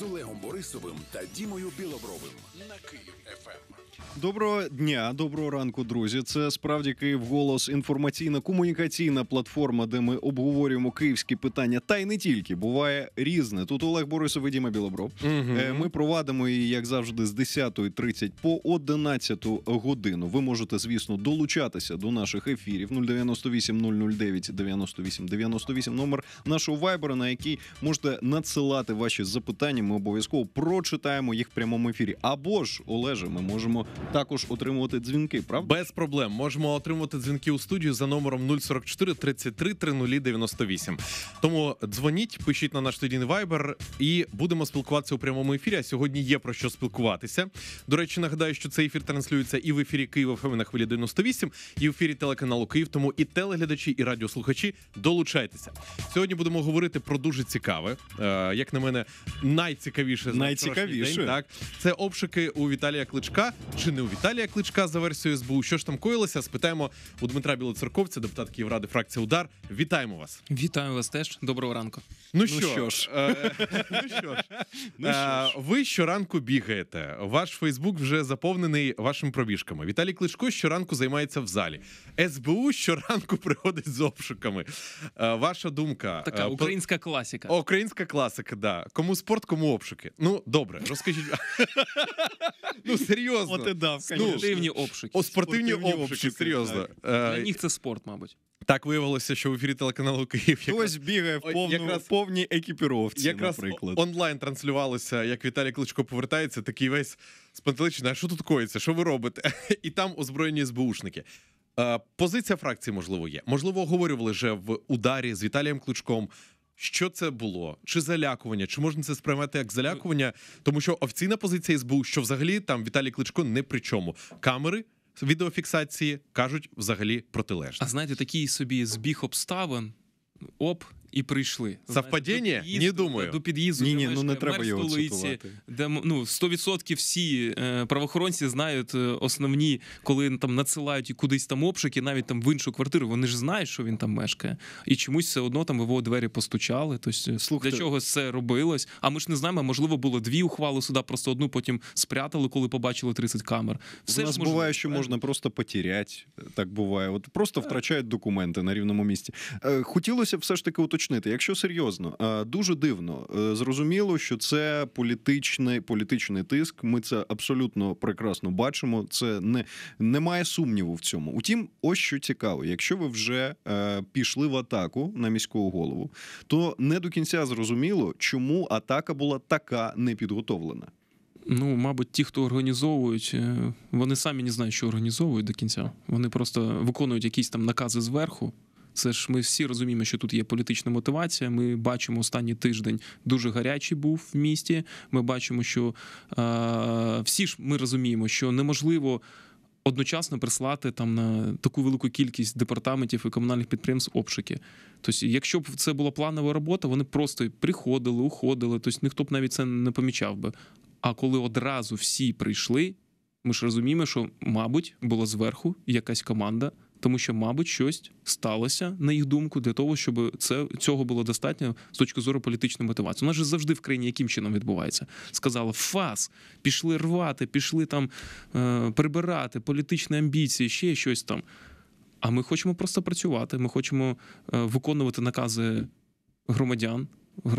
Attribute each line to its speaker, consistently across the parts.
Speaker 1: з Олегом Борисовим та Дімою Білобровим на Київ ФМ.
Speaker 2: Доброго дня, доброго ранку, друзі. Це справді Київ голос інформаційно-комунікаційна платформа, де ми обговорюємо київські питання, та й не тільки буває різне. Тут Олег Борисов і Діма Білобров. Угу. Ми провадимо її, як завжди, з 10.30 по 11 годину. Ви можете, звісно, долучатися до наших ефірів 098 009 98 98 номер нашого вайбера, на який можете надсилати ваші запитання. Ми обов'язково прочитаємо їх в прямому
Speaker 1: ефірі. Або ж Олеже, ми можемо також отримувати дзвінки. Правда, без проблем можемо отримувати дзвінки у студію за номером 044 33 30 98. Тому дзвоніть, пишіть на наш студійний вайбер і будемо спілкуватися у прямому ефірі. А Сьогодні є про що спілкуватися. До речі, нагадаю, що цей ефір транслюється і в ефірі Києва ФМ на хвилі 98, і в ефірі телеканалу Київ. Тому і телеглядачі, і радіослухачі долучайтеся. Сьогодні будемо говорити про дуже цікаве, е, як на мене, найцікавіше найцікавіше. День, так це обшуки у Віталія Кличка чи не у Віталія Кличка за версією СБУ. Що ж там коїлося? Спитаємо у Дмитра Білоцерковця, депутат Київради фракції Удар. Вітаємо вас. Вітаю вас теж. Доброго ранку. Ну, ну, е, ну що ж, ну е, що ж, ви щоранку бігаєте. Ваш Фейсбук вже заповнений вашими пробіжками. Віталій Кличко щоранку займається в залі. СБУ щоранку приходить з обшуками. Е, ваша думка така українська класика. Українська класика, да. Кому спорт, кому обшуки. Ну добре, розкажіть. Ну серйозно спортивні обшуки. О, спортивні обшуки, серйозно. Для е, них це спорт, мабуть. Так виявилося, що в ефірі телеканалу Київ хтось бігає в повну, якраз, повній екіпіровці. Якраз наприклад. онлайн транслювалося, як Віталій Кличко повертається, такий весь спантеличний, а що тут коїться? Що ви робите? І там озброєні СБУшники. Е, позиція фракції можливо є. Можливо, оговорювали вже в ударі з Віталієм Кличком. Що це було? Чи залякування? Чи можна це сприймати як е, залякування? Тому що офіційна позиція СБУ, що взагалі там Віталій Кличко не при чому камери. Відеофіксації кажуть взагалі протилежне. А знаєте, такий собі збіг обставин. Оп, і прийшли. завпадіння? Не думаю. До під'їзду Ні, ні, ну не треба його цитувати.
Speaker 3: Де ну 100% всі е, правоохоронці знають е, основні, коли там надсилають і кудись там обшуки, навіть там в іншу квартиру. Вони ж знають, що він там мешкає, і чомусь все одно там його двері постучали.
Speaker 2: Тобто, Слухайте.
Speaker 3: для чого це робилось? А ми ж не знаємо. Можливо, було дві ухвали суда, просто одну потім
Speaker 2: спрятали, коли побачили 30 камер. Все У нас ж можливо, буває, що можна просто потеряти. Так буває, от просто втрачають документи на рівному місці. Хотілося б все ж таки уточнити уточнити, якщо серйозно, дуже дивно. Е, зрозуміло, що це політичний політичний тиск. Ми це абсолютно прекрасно бачимо. Це не немає сумніву в цьому. Утім, ось що цікаво, якщо ви вже е, пішли в атаку на міського голову, то не до кінця зрозуміло, чому атака була така непідготовлена.
Speaker 3: Ну, мабуть, ті, хто організовують, е, вони самі не знають, що організовують до кінця. Вони просто виконують якісь там накази зверху. Це ж ми всі розуміємо, що тут є політична мотивація. Ми бачимо останній тиждень дуже гарячий був в місті. Ми бачимо, що е, всі ж ми розуміємо, що неможливо. Одночасно прислати там на таку велику кількість департаментів і комунальних підприємств обшуки. Тобто, якщо б це була планова робота, вони просто приходили, уходили. Тобто ніхто б навіть це не помічав би. А коли одразу всі прийшли, ми ж розуміємо, що, мабуть, була зверху якась команда тому що, мабуть, щось сталося на їх думку для того, щоб це цього було достатньо з точки зору політичної мотивації. У нас же завжди в країні яким чином відбувається. Сказали фас, пішли рвати, пішли там е, прибирати політичні амбіції, ще щось там. А ми хочемо просто працювати. Ми хочемо е, виконувати накази громадян,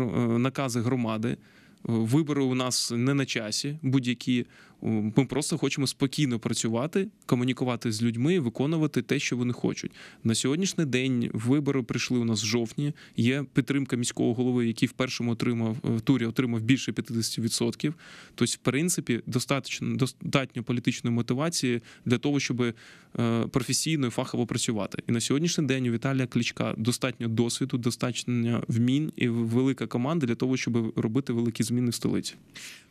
Speaker 3: е, накази громади. Вибори у нас не на часі, будь-які ми просто хочемо спокійно працювати, комунікувати з людьми, виконувати те, що вони хочуть. На сьогоднішній день вибори прийшли у нас в жовтні. Є підтримка міського голови, який в першому отримав в е, турі отримав більше 50%. Тобто, в принципі, достатньо достатньо політичної мотивації для того, щоб е, професійно і фахово працювати. І на сьогоднішній день у Віталія Кличка достатньо досвіду, достатньо вмінь і
Speaker 1: велика команда для того, щоб робити великі зміни зміни столиці.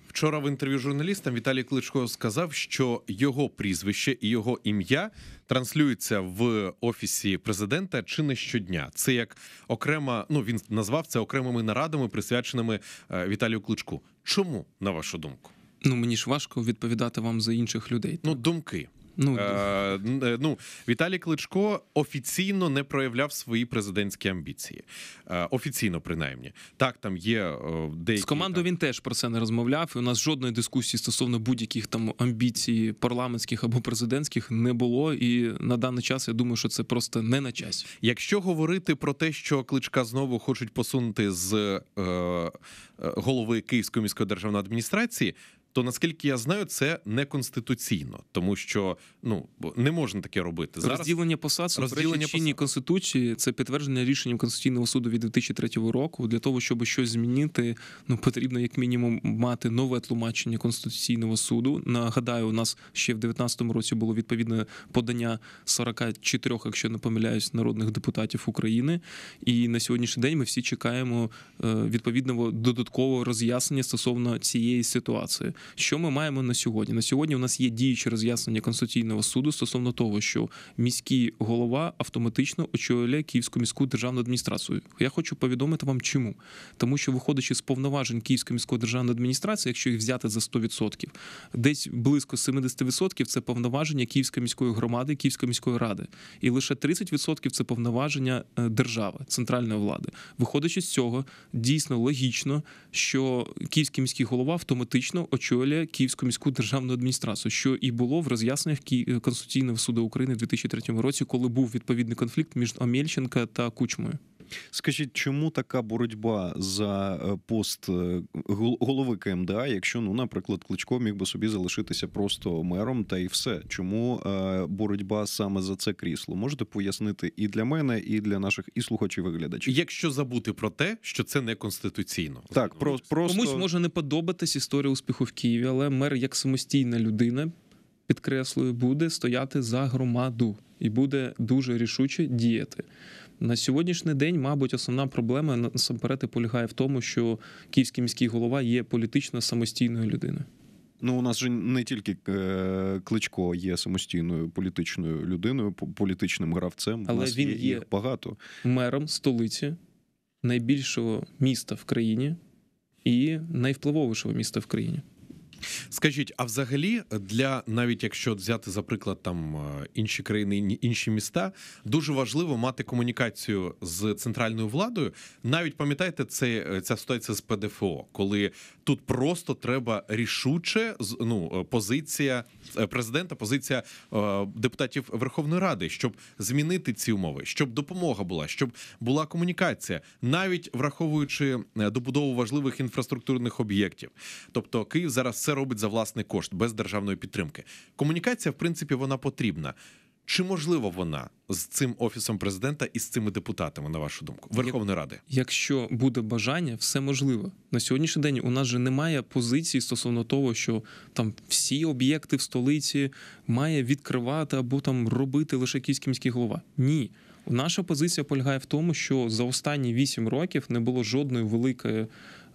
Speaker 1: Вчора в інтерв'ю журналістам Віталій Кличко сказав, що його прізвище і його ім'я транслюються в офісі президента чи не щодня. Це як окрема, ну він назвав це окремими нарадами, присвяченими е, Віталію Кличку. Чому на вашу думку? Ну мені ж важко відповідати вам за інших людей. Ну думки. Ну е, е, ну Віталій Кличко офіційно не проявляв свої президентські амбіції. Е, офіційно, принаймні, так там є е, деякі... з командою. Він теж про це не розмовляв. і У нас жодної дискусії стосовно
Speaker 3: будь-яких там амбіцій парламентських або президентських не було. І на даний час я думаю, що це просто не на часі.
Speaker 1: Якщо говорити про те, що кличка знову хочуть посунути з е, е голови Київської міської державної адміністрації то наскільки я знаю, це неконституційно, тому що ну не можна таке робити. Зараз розділення
Speaker 3: посад розділення чинні конституції це підтвердження рішенням конституційного суду від 2003 року. Для того щоб щось змінити, ну потрібно як мінімум мати нове тлумачення конституційного суду. Нагадаю, у нас ще в 2019 році було відповідне подання 44, якщо не помиляюсь, народних депутатів України. І на сьогоднішній день ми всі чекаємо е, відповідного додаткового роз'яснення стосовно цієї ситуації. Що ми маємо на сьогодні? На сьогодні у нас є діюче роз'яснення Конституційного суду стосовно того, що міський голова автоматично очолює Київську міську державну адміністрацію. Я хочу повідомити вам, чому тому, що виходячи з повноважень Київської міської державної адміністрації, якщо їх взяти за 100%, десь близько 70% – це повноваження Київської міської громади, Київської міської ради, і лише 30% – це повноваження е, держави, центральної влади. Виходячи з цього, дійсно логічно, що київський міський голова автоматично очолює очолює Київську міську державну адміністрацію, що і було в роз'ясненнях е, Конституційного суду України в 2003 році, коли був відповідний конфлікт між Омельченка та Кучмою.
Speaker 2: Скажіть, чому така боротьба за е, пост е, голови КМДА, якщо ну, наприклад, кличко міг би собі залишитися просто мером, та й все, чому е, боротьба саме за це крісло? Можете пояснити і для мене, і для наших і слухачів і глядачів?
Speaker 1: Якщо забути про те, що це не конституційно, так про просто... комусь
Speaker 3: може не подобатись історія успіху в Києві, але мер як самостійна людина. Підкреслюю, буде стояти за громаду і буде дуже рішуче діяти. На сьогоднішній день, мабуть, основна проблема насамперед полягає в тому, що київський міський голова є політично самостійною людиною.
Speaker 2: Ну, у нас же не тільки е, кличко є самостійною політичною людиною, політичним гравцем, але у нас він є, є їх багато мером столиці найбільшого
Speaker 1: міста в країні і найвпливовішого міста в країні. Скажіть, а взагалі, для навіть якщо взяти за приклад там е, інші країни, інші міста, дуже важливо мати комунікацію з центральною владою. Навіть пам'ятаєте, це е, ця ситуація з ПДФО, коли Тут просто треба рішуче ну, е, позиція е, президента, позиція е, депутатів Верховної Ради, щоб змінити ці умови, щоб допомога була, щоб була комунікація, навіть враховуючи добудову важливих інфраструктурних об'єктів. Тобто Київ зараз все робить за власний кошт без державної підтримки. Комунікація, в принципі, вона потрібна. Чи можлива вона з цим офісом президента і з цими депутатами, на вашу думку, Верховної Ради? Якщо буде
Speaker 3: бажання, все можливо на сьогоднішній день. У нас же немає позиції стосовно того, що там всі об'єкти в столиці має відкривати або там робити лише київський міський голова. Ні. Наша позиція полягає в тому, що за останні вісім років не було жодної великої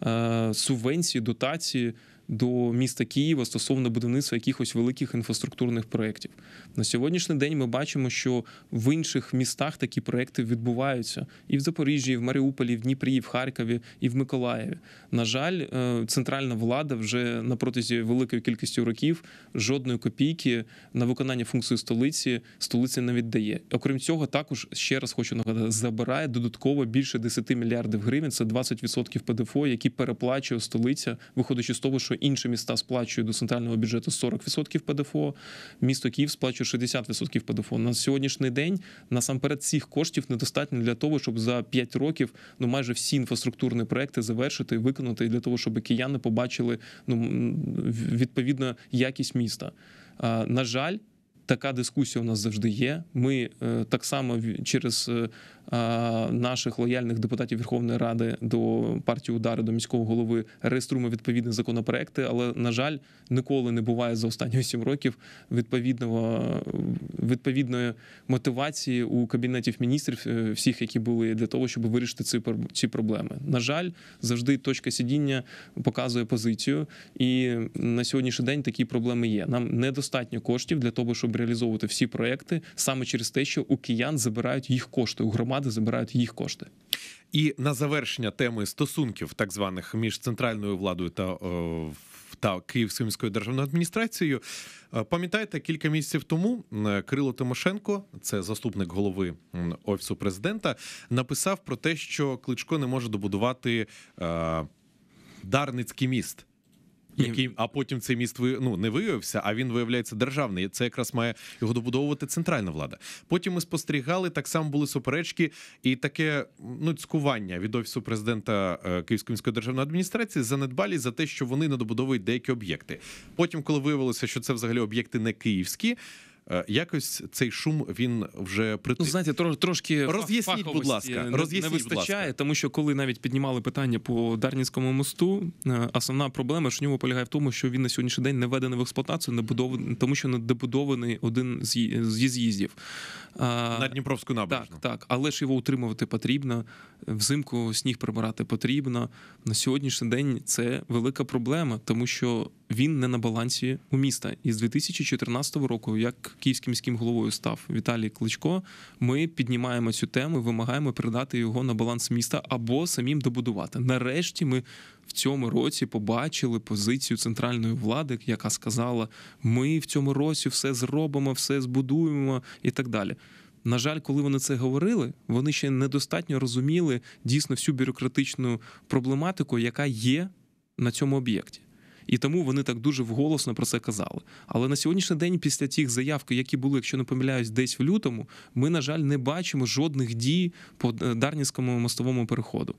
Speaker 3: е, субвенції дотації до міста Києва стосовно будівництва якихось великих інфраструктурних проєктів. На сьогоднішній день ми бачимо, що в інших містах такі проекти відбуваються і в Запоріжжі, і в Маріуполі, і в Дніпрі, і в Харкові, і в Миколаєві. На жаль, е, центральна влада вже на протязі великої кількості років жодної копійки на виконання функції столиці столиці не віддає. Окрім цього, також ще раз хочу нагадати, забирає додатково більше 10 мільярдів гривень. Це 20% ПДФО, які переплачує столиця, виходячи з того, що інші міста сплачують до центрального бюджету 40% ПДФО. Місто Київ сплачує 60% ПДФО. На сьогоднішній день насамперед цих коштів недостатньо для того, щоб за 5 років ну майже всі інфраструктурні проекти завершити, виконати для того, щоб кияни побачили ну відповідно якість міста. На жаль. Така дискусія у нас завжди є. Ми е, так само через е, Е, наших лояльних депутатів Верховної Ради до партії удари до міського голови реєструємо відповідні законопроекти. Але на жаль, ніколи не буває за останні 7 років відповідного відповідної мотивації у кабінетів міністрів е, всіх, які були для того, щоб вирішити ці ці проблеми. На жаль, завжди точка сидіння показує позицію, і на сьогоднішній день такі проблеми є. Нам недостатньо коштів для того, щоб реалізовувати всі проекти саме через те, що у киян забирають їх кошти у громад громади забирають їх кошти.
Speaker 1: І на завершення теми стосунків так званих між центральною владою та о, е, та Київською міською державною адміністрацією. Е, пам'ятаєте, кілька місяців тому Кирило Тимошенко, це заступник голови офісу президента, написав про те, що Кличко не може добудувати е, Дарницький міст який а потім цей міст ви ну не виявився, а він виявляється державний. Це якраз має його добудовувати центральна влада. Потім ми спостерігали так само були суперечки і таке ну цькування від офісу президента е, Київської міської державної адміністрації за недбалі за те, що вони не добудовують деякі об'єкти. Потім, коли виявилося, що це взагалі об'єкти не київські. Е, якось цей шум він вже притих. Ну, знаєте, трош, трошки роз'ясніть, будь ласка, роз'ясніть, не вистачає,
Speaker 3: тому що коли
Speaker 1: навіть піднімали
Speaker 3: питання по Дарнінському мосту, е, основна проблема що нього полягає в тому, що він на сьогоднішній день не введений в експлуатацію, не будований, тому що не добудований один з з'їздів на Дніпровську набережну. Так, так, але ж його утримувати потрібно. Взимку сніг прибирати потрібно. На сьогоднішній день це велика проблема, тому що він не на балансі у міста. І з 2014 року, як київським міським головою став Віталій Кличко, ми піднімаємо цю тему, вимагаємо передати його на баланс міста або самим добудувати. Нарешті ми в цьому році побачили позицію центральної влади, яка сказала: ми в цьому році все зробимо, все збудуємо і так далі. На жаль, коли вони це говорили, вони ще недостатньо розуміли дійсно всю бюрократичну проблематику, яка є на цьому об'єкті і тому вони так дуже вголосно про це казали. Але на сьогоднішній день, після тих заяв, які були, якщо не помиляюсь, десь в лютому, ми на жаль не бачимо жодних дій по е, Дарнівському мостовому переходу.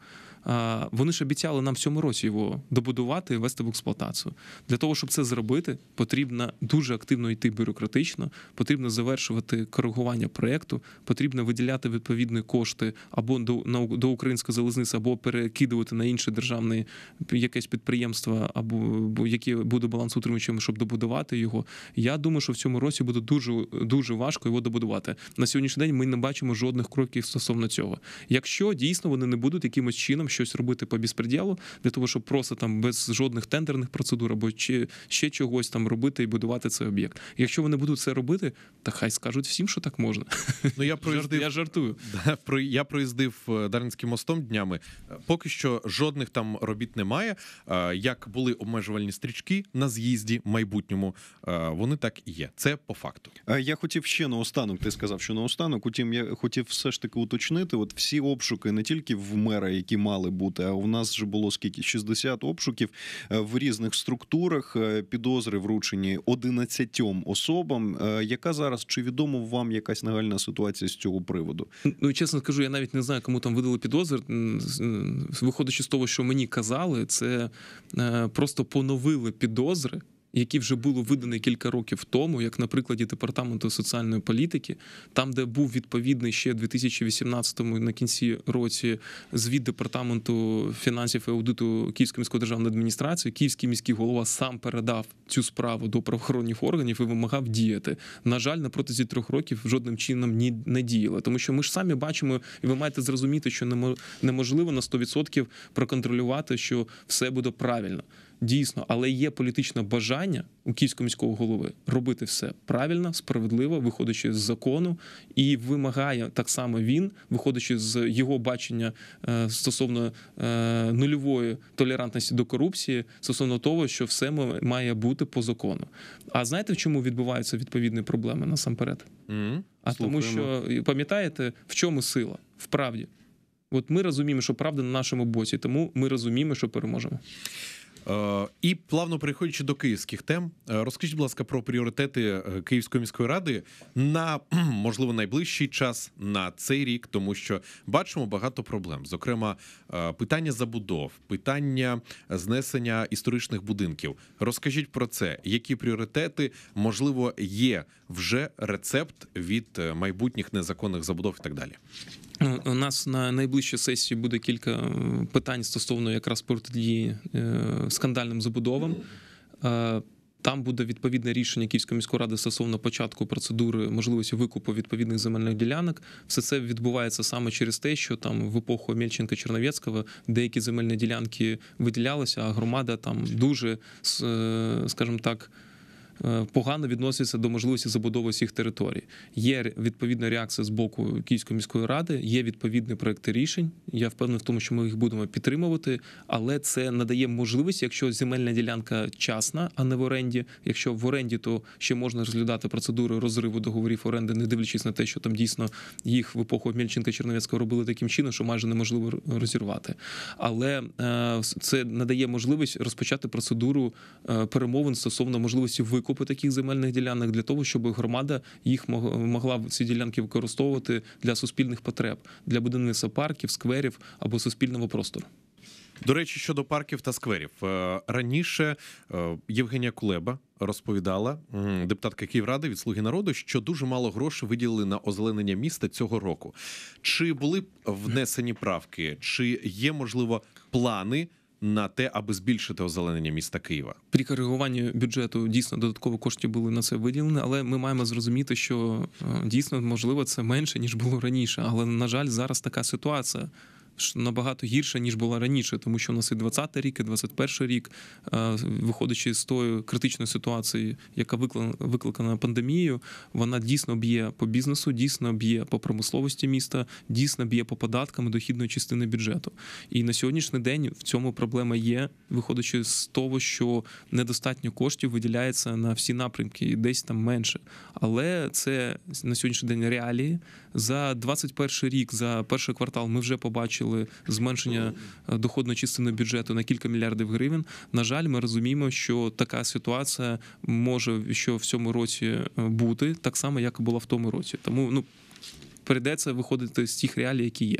Speaker 3: Вони ж обіцяли нам в цьому році його добудувати і вести в експлуатацію. Для того щоб це зробити, потрібно дуже активно йти бюрократично, потрібно завершувати коригування проєкту, потрібно виділяти відповідні кошти або до на до української залізниці, або перекидувати на інше державне якесь підприємство або які буде баланс балансоутримуючим, щоб добудувати його. Я думаю, що в цьому році буде дуже дуже важко його добудувати. На сьогоднішній день ми не бачимо жодних кроків стосовно цього. Якщо дійсно вони не будуть якимось чином щось робити по безпреділу, для того, щоб просто там без жодних тендерних процедур або чи ще чогось там робити і будувати цей об'єкт. Якщо вони будуть це робити, то хай скажуть всім, що так можна.
Speaker 1: Ну я проїздив, я жартую. Я проїздив е, Дарницьким мостом днями. Е, поки що жодних там робіт немає. Е, як були обмежувальні спеціальні стрічки на з'їзді майбутньому. Е, вони так і є. Це по факту. Е, я хотів ще наостанок. Ти сказав, що наостанок. Утім,
Speaker 2: я хотів все ж таки уточнити. От всі обшуки не тільки в мера, які мали бути, а у нас вже було скільки 60 обшуків е, в різних структурах. Підозри вручені 11 особам. Яка зараз чи відомо вам якась нагальна ситуація з цього приводу? Ну чесно скажу, я навіть
Speaker 3: не знаю, кому там видали підозри. Виходячи з того, що мені казали, це просто поновлення поновили підозри. Які вже було видані кілька років тому, як на прикладі департаменту соціальної політики, там, де був відповідний ще 2018-му на кінці році звіт департаменту фінансів і аудиту Київської міської державної адміністрації, Київський міський голова сам передав цю справу до правоохоронних органів і вимагав діяти. На жаль, на протязі трьох років жодним чином ні не діяли, тому що ми ж самі бачимо, і ви маєте зрозуміти, що неможливо на 100% проконтролювати, що все буде правильно дійсно, але є політичне бажання у київського міського голови робити все правильно, справедливо, виходячи з закону, і вимагає так само він, виходячи з його бачення е, стосовно е, нульової толерантності до корупції, стосовно того, що все має бути по закону. А знаєте, в чому відбуваються відповідні проблеми насамперед? Mm-hmm. А Слухаємо. тому, що пам'ятаєте, в чому сила? В правді. От ми розуміємо, що правда на нашому боці, тому ми
Speaker 1: розуміємо, що переможемо. Е, і плавно переходячи до київських тем, е, розкажіть, будь ласка, про пріоритети е, Київської міської ради на можливо найближчий час на цей рік, тому що бачимо багато проблем. Зокрема, питання забудов, питання знесення історичних будинків. Розкажіть про це, які пріоритети можливо є вже рецепт від майбутніх незаконних забудов і так далі. Ну, у нас на найближчій сесії буде кілька е, питань стосовно
Speaker 3: якраз протидії е, скандальним забудовам. Е, там буде відповідне рішення Київської міської ради стосовно початку процедури можливості викупу відповідних земельних ділянок. Все це відбувається саме через те, що там в епоху мельченка черновецького деякі земельні ділянки виділялися, а громада там дуже скажімо так. Е, погано відноситься до можливості забудови всіх територій. Є відповідна реакція з боку Київської міської ради, є відповідні проекти рішень. Я впевнений в тому, що ми їх будемо підтримувати, але це надає можливість, якщо земельна ділянка часна, а не в оренді. Якщо в оренді, то ще можна розглядати процедури розриву договорів оренди, не дивлячись на те, що там дійсно їх в епоху мільченка Черновецького робили таким чином, що майже неможливо розірвати. Але е, це надає можливість розпочати процедуру е, перемовин стосовно можливості викупу викупи таких земельних ділянок для того, щоб громада їх могла ці ділянки використовувати
Speaker 1: для суспільних потреб, для будівництва парків, скверів або суспільного простору. До речі, щодо парків та скверів е, раніше е, Євгенія Кулеба розповідала депутатка Київради від Слуги народу, що дуже мало грошей виділили на озеленення міста цього року. Чи були внесені правки, чи є можливо плани? на те, аби збільшити озеленення міста Києва.
Speaker 3: При коригуванні бюджету дійсно додатково кошти були на це виділені, але ми маємо зрозуміти, що е, дійсно можливо це менше ніж було раніше. Але на жаль, зараз така ситуація набагато гірше ніж була раніше, тому що у нас і 20-й рік, і 21-й рік, е, виходячи з тої критичної ситуації, яка викликана пандемією, вона дійсно б'є по бізнесу, дійсно б'є по промисловості міста, дійсно б'є по податкам дохідної частини бюджету. І на сьогоднішній день в цьому проблема є, виходячи з того, що недостатньо коштів виділяється на всі напрямки, і десь там менше, але це на сьогоднішній день реалії. За 21 рік, за перший квартал, ми вже побачили зменшення е, доходної частини бюджету на кілька мільярдів гривень. На жаль, ми розуміємо, що така ситуація може що в цьому році е, бути так само, як була в тому році. Тому ну
Speaker 2: прийдеться виходити з тих реалій, які є.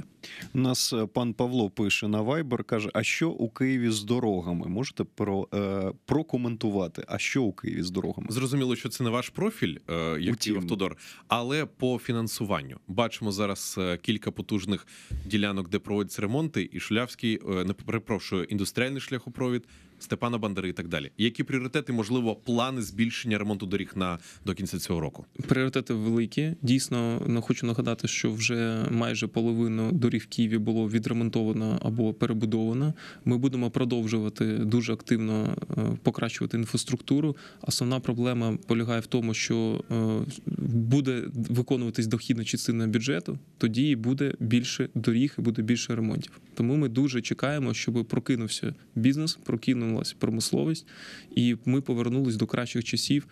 Speaker 2: У Нас е, пан Павло пише на Viber, каже: А що у Києві з дорогами? Можете про е, прокоментувати? А що у Києві з дорогами?
Speaker 1: Зрозуміло, що це не ваш профіль, е, як автодор, але по фінансуванню бачимо зараз е, кілька потужних ділянок, де проводяться ремонти, і шлявський е, не перепрошую, індустріальний шляхопровід. Степана Бандери і так далі. Які пріоритети, можливо, плани збільшення ремонту доріг на до кінця цього року?
Speaker 3: Пріоритети великі. Дійсно, ну, хочу нагадати, що вже майже половину доріг в Києві було відремонтовано або перебудовано. Ми будемо продовжувати дуже активно е, покращувати інфраструктуру. Основна проблема полягає в тому, що е, буде виконуватись дохідна частина бюджету, тоді буде більше доріг, буде більше ремонтів. Тому ми дуже чекаємо, щоб прокинувся бізнес, прокинув розвинулася промисловість, і ми повернулись до кращих часів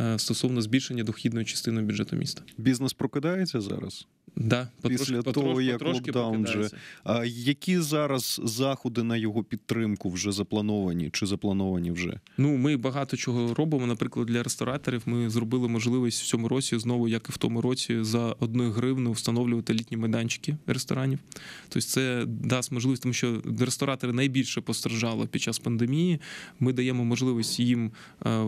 Speaker 3: е, стосовно збільшення дохідної частини бюджету міста. Бізнес прокидається зараз.
Speaker 2: Да, після потрошки, того, як локдаун вже а які зараз заходи на його підтримку вже заплановані чи заплановані вже?
Speaker 3: Ну ми багато чого робимо. Наприклад, для рестораторів ми зробили можливість в цьому році знову, як і в тому році, за одну гривну встановлювати літні майданчики ресторанів. Тобто, це дасть можливість, тому що ресторатори найбільше постраждали під час пандемії. Ми даємо можливість їм е,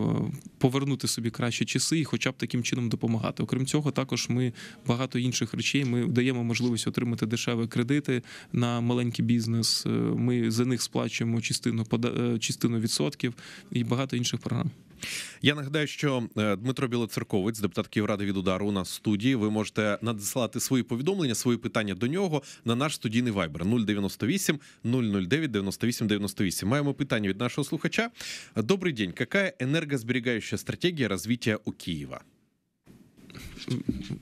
Speaker 3: повернути собі кращі часи і, хоча б таким чином, допомагати. Окрім цього, також ми багато інших речей ще й ми даємо можливість отримати дешеві кредити на маленький бізнес. Е, ми за них сплачуємо частину е, частину відсотків і багато інших програм.
Speaker 1: Я нагадаю, що е, Дмитро Білоцерковець, депутат Київради від удару, у нас в студії. Ви можете надсилати свої повідомлення, свої питання до нього на наш студійний вайбер 098 009 98 98. Маємо питання від нашого слухача. Добрий день. Яка енергозберігаюча стратегія розвитку у Києва?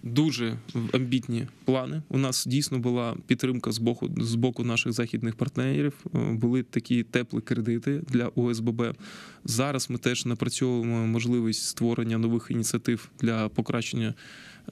Speaker 1: дуже амбітні плани. У нас
Speaker 3: дійсно була підтримка з боку з боку наших західних партнерів. Е, були такі теплі кредити для ОСББ. Зараз ми теж напрацьовуємо можливість створення нових ініціатив для покращення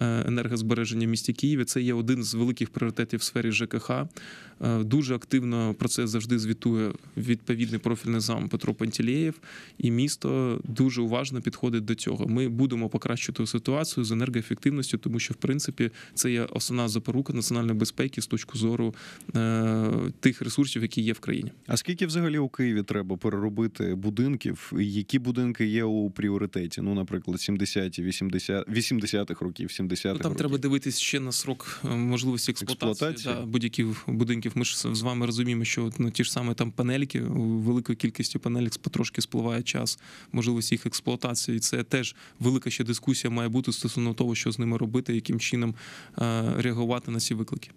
Speaker 3: Е, енергозбереження в місті Києві. Це є один з великих пріоритетів в сфері ЖКХ. Е, дуже активно про це завжди звітує відповідний профільний зам Петро Пантілеєв, і місто дуже уважно підходить до цього. Ми будемо покращити ситуацію з енергоефективністю, тому що в принципі це є основна запорука національної безпеки з точки зору е, тих ресурсів, які є в країні.
Speaker 2: А скільки взагалі у Києві треба переробити будинків? Які будинки є у пріоритеті? Ну, наприклад, 70-ті, 80-х років, 80 там років. треба
Speaker 3: дивитись ще на срок е, можливості експлуатації, експлуатації. Да, будь-яких будинків. Ми ж з вами розуміємо, що ну, ті ж саме там панельки, великою кількістю панелек потрошки спливає час можливості їх експлуатації. І це теж велика ще дискусія має бути стосовно того, що з ними робити, яким чином е, реагувати на ці виклики.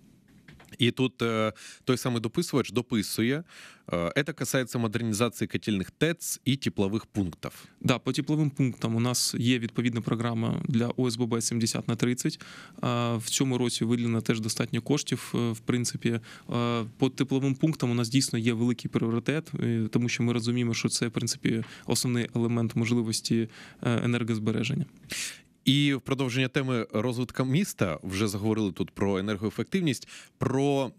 Speaker 1: И тут э, той самый дописывач дописує. Э, это касается модернізації котельних ТЕЦ і теплових пунктів. Да, по тепловим пунктам у нас
Speaker 3: є е, відповідна програма для ОСББ 70 на 30. Е, в цьому році виділено теж достатньо коштів. Е, в принципі, по тепловим пунктам у нас дійсно є великий пріоритет, тому що ми розуміємо, що це в принципі основний елемент можливості енергозбереження.
Speaker 1: І в продовження теми розвитка міста вже заговорили тут про енергоефективність, про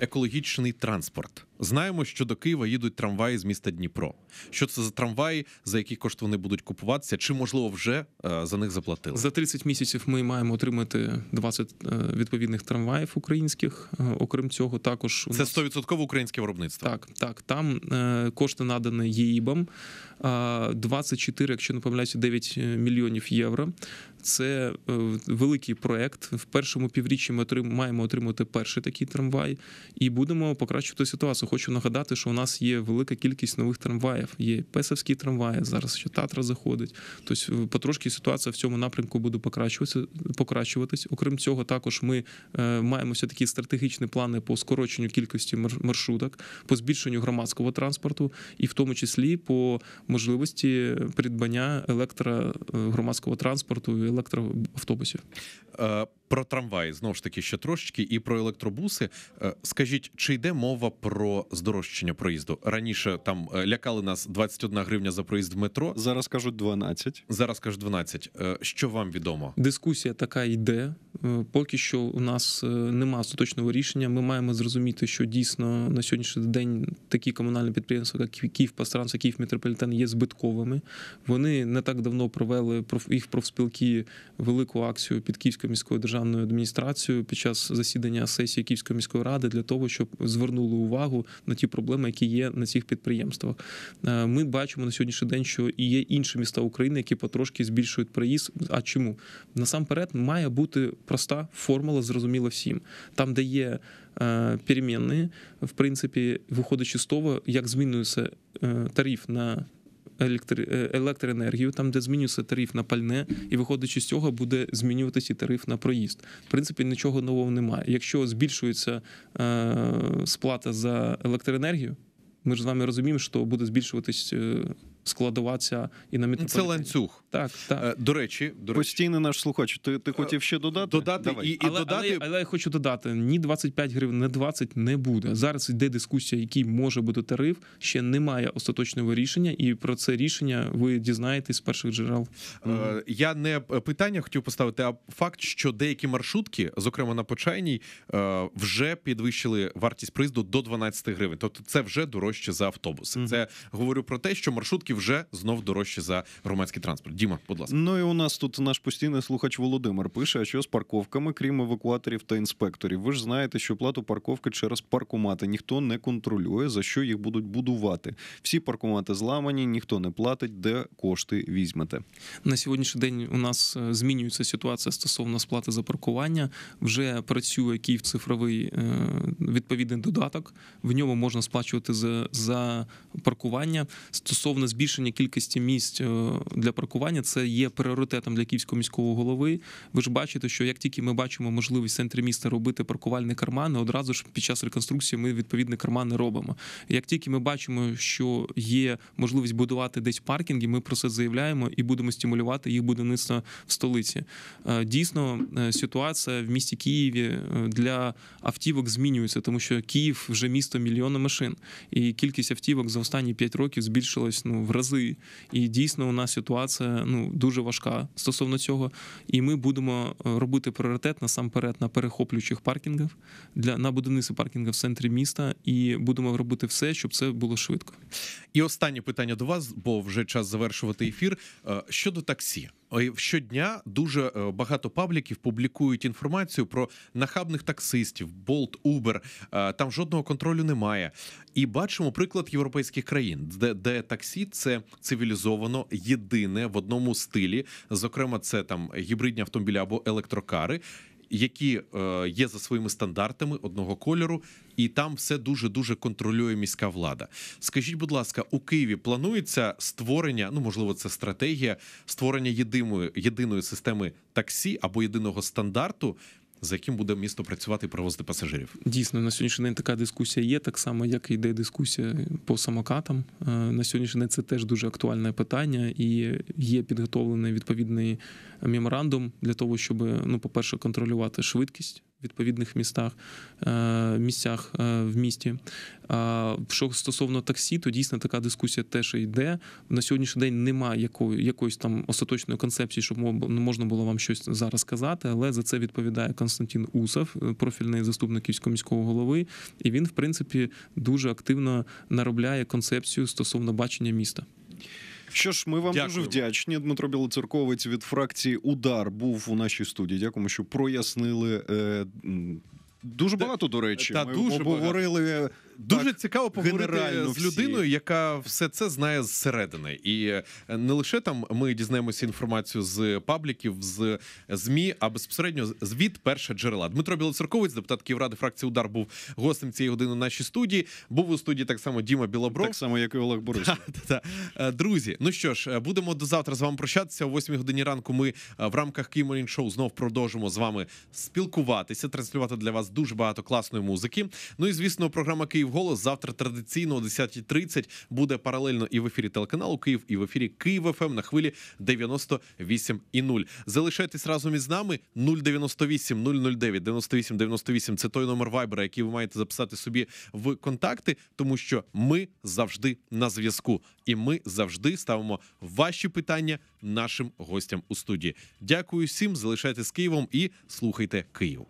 Speaker 1: екологічний транспорт. Знаємо, що до Києва їдуть трамваї з міста Дніпро. Що це за трамваї, за які кошти вони будуть купуватися, чи можливо вже е, за них заплатили?
Speaker 3: За 30 місяців ми маємо отримати 20 е, відповідних трамваїв українських. Е, окрім цього, також це
Speaker 1: 100% українське виробництво. Так, так
Speaker 3: там кошти надані ЄІБам 24, якщо не помиляюся, 9 мільйонів євро. Це е, великий проект. В першому півріччі ми маємо отримати перший такий трамвай і будемо покращувати ситуацію. Хочу нагадати, що у нас є велика кількість нових трамваїв. Є песовські трамваї, зараз ще татра заходить. Тобто е, потрошки ситуація в цьому напрямку буде покращуватися. Покращуватись. Окрім цього, також ми е, маємо все такі стратегічні плани по скороченню кількості маршруток, по збільшенню громадського транспорту, і в тому числі по можливості придбання електрогромадського транспорту електроавтобусів.
Speaker 1: Е, про трамваї знову ж таки ще трошечки, і про електробуси. Е, скажіть, чи йде мова про здорожчання проїзду? Раніше там е, лякали нас 21 гривня за проїзд в метро. Зараз кажуть 12. Зараз кажуть 12. Е, що вам відомо?
Speaker 3: Дискусія така йде. Поки що у нас нема остаточного рішення. Ми маємо зрозуміти, що дійсно на сьогоднішній день
Speaker 1: такі комунальні
Speaker 3: підприємства, як Київ Пастранс, Київ Метрополітен, є збитковими. Вони не так давно провели їх профспілки велику акцію під Київською міською державою державною адміністрацією під час засідання сесії Київської міської ради для того, щоб звернули увагу на ті проблеми, які є на цих підприємствах. Е, ми бачимо на сьогоднішній день, що і є інші міста України, які потрошки збільшують проїзд. А чому насамперед має бути проста формула, зрозуміла всім, там де є. Е, перемінні, в принципі, виходячи з того, як змінюється е, тариф на Е, електроенергію, там де змінюється тариф на пальне, і виходячи з цього, буде змінюватися і тариф на проїзд. В принципі, нічого нового немає. Якщо збільшується е... сплата за електроенергію, ми ж з вами розуміємо, що буде збільшуватись е, Складуватися і на Це ланцюг. Так,
Speaker 2: так.
Speaker 1: Е, до речі,
Speaker 2: до речі. постійний наш слухач. Ти ти хотів ще додати? Додати
Speaker 1: Давай. і і але, додати. Але, але, я хочу
Speaker 3: додати: ні 25 гривень, не 20 не буде. Зараз йде дискусія, який може бути тариф.
Speaker 1: Ще немає остаточного рішення, і про це рішення ви дізнаєтесь з перших джерел. Е, я не е, питання хотів поставити, а факт, що деякі маршрутки, зокрема на Почайній, е, вже підвищили вартість приїзду до 12 гривень. Тобто, це вже дорожче за автобуси. Це говорю про те, що маршрутки поки вже знов дорожче за громадський транспорт. Діма, будь ласка.
Speaker 2: Ну і у нас тут наш постійний слухач Володимир пише: а що з парковками, крім евакуаторів та інспекторів? Ви ж знаєте, що плату парковки через паркомати ніхто не контролює, за що їх будуть будувати. Всі паркомати зламані, ніхто не платить, де кошти візьмете. На
Speaker 3: сьогоднішній день у нас е, змінюється ситуація стосовно сплати за паркування. Вже працює Київ цифровий е, відповідний додаток. В ньому можна сплачувати за, за паркування стосовно збільшення збільшення кількості місць е, для паркування це є пріоритетом для київського міського голови. Ви ж бачите, що як тільки ми бачимо можливість в центрі міста робити паркувальні кармани, одразу ж під час реконструкції ми відповідні кармани робимо. Як тільки ми бачимо, що є можливість будувати десь паркінги, ми про це заявляємо і будемо стимулювати їх будівництво в столиці. Е, дійсно, е, ситуація в місті Києві для автівок змінюється, тому що Київ вже місто мільйона машин, і кількість автівок за останні п'ять років збільшилась ну в рази. І дійсно у нас ситуація ну дуже важка стосовно цього. І ми будемо е, робити пріоритет насамперед на перехоплюючих паркінгах для на будівництво паркінгів в центрі міста, і будемо робити все, щоб це було
Speaker 1: швидко. І останнє питання до вас, бо вже час завершувати ефір е, щодо таксі. Е, щодня дуже е, багато пабліків публікують інформацію про нахабних таксистів, Bolt, Uber, е, Там жодного контролю немає. І бачимо приклад європейських країн, де де таксі це цивілізовано єдине в одному стилі. Зокрема, це там гібридні автомобілі або електрокари які е, є за своїми стандартами одного кольору, і там все дуже дуже контролює міська влада. Скажіть, будь ласка, у Києві планується створення? Ну можливо, це стратегія створення єдиної єдиної системи таксі або єдиного стандарту, за яким буде місто працювати і провозити пасажирів.
Speaker 3: Дійсно, на сьогоднішній день така дискусія є, так само як і йде дискусія по самокатам. Е, на сьогоднішній день це теж дуже актуальне питання, і є підготовлений відповідний меморандум для того, щоб ну, по перше, контролювати швидкість відповідних містах е, місцях е, в місті. Що стосовно таксі, то дійсно така дискусія теж йде. На сьогоднішній день немає якої якоїсь там остаточної концепції, щоб ну, можна було вам щось зараз сказати, але за це відповідає Константин Усов, е, профільний заступник Київського міського голови, і він, в принципі, дуже активно наробляє концепцію стосовно бачення міста.
Speaker 2: Що ж, ми вам Дякую. дуже вдячні. Дмитро Білоцерковець від фракції Удар був у нашій студії. Дякуємо, що прояснили. Е,
Speaker 1: Дуже багато, до речі, та, ми дуже обговорили
Speaker 2: багато. Дуже так, цікаво поговорити з людиною,
Speaker 1: яка все це знає зсередини, і е, не лише там ми дізнаємося інформацію з пабліків, з е, змі, а безпосередньо звід перша джерела. Дмитро Білоцерковець, депутат Київради фракції Удар, був гостем цієї години в нашій студії. Був у студії так само Діма Білобров. так само, як і Олег Борис. Е, друзі, ну що ж, будемо до завтра з вами прощатися. О 8 годині ранку. Ми в рамках Кіморін Шоу знов продовжимо з вами спілкуватися, транслювати для вас дуже багато класної музики. Ну і звісно, програма Київ. Київ голос завтра традиційно о 10.30 буде паралельно і в ефірі телеканалу Київ, і в ефірі Київ ФМ ем» на хвилі 98,0. Залишайтесь разом із нами 098 009 98 98. Це той номер вайбера, який ви маєте записати собі в контакти, тому що ми завжди на зв'язку, і ми завжди ставимо ваші питання нашим гостям у студії. Дякую всім. Залишайтесь з Києвом і слухайте Київ.